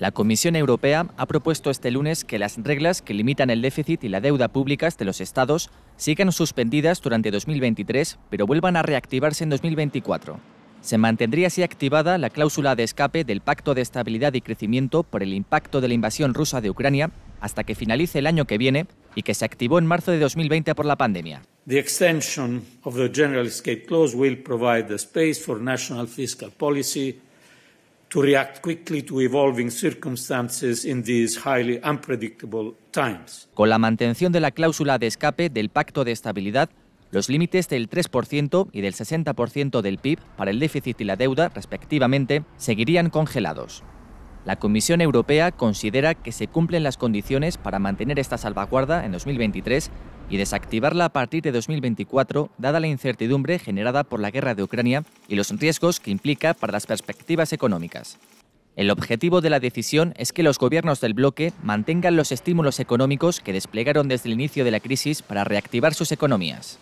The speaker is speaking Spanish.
La Comisión Europea ha propuesto este lunes que las reglas que limitan el déficit y la deuda públicas de los Estados sigan suspendidas durante 2023, pero vuelvan a reactivarse en 2024. Se mantendría así activada la cláusula de escape del Pacto de Estabilidad y Crecimiento por el impacto de la invasión rusa de Ucrania hasta que finalice el año que viene y que se activó en marzo de 2020 por la pandemia. The extension of the General Escape Clause will provide the space for national fiscal policy to react quickly to evolving circumstances in these highly unpredictable times. Con la mantención de la cláusula de escape del Pacto de Estabilidad, los límites del 3% y del 60% del PIB para el déficit y la deuda, respectivamente, seguirían congelados. La Comisión Europea considera que se cumplen las condiciones para mantener esta salvaguarda en 2023 y desactivarla a partir de 2024, dada la incertidumbre generada por la guerra de Ucrania y los riesgos que implica para las perspectivas económicas. El objetivo de la decisión es que los gobiernos del bloque mantengan los estímulos económicos que desplegaron desde el inicio de la crisis para reactivar sus economías.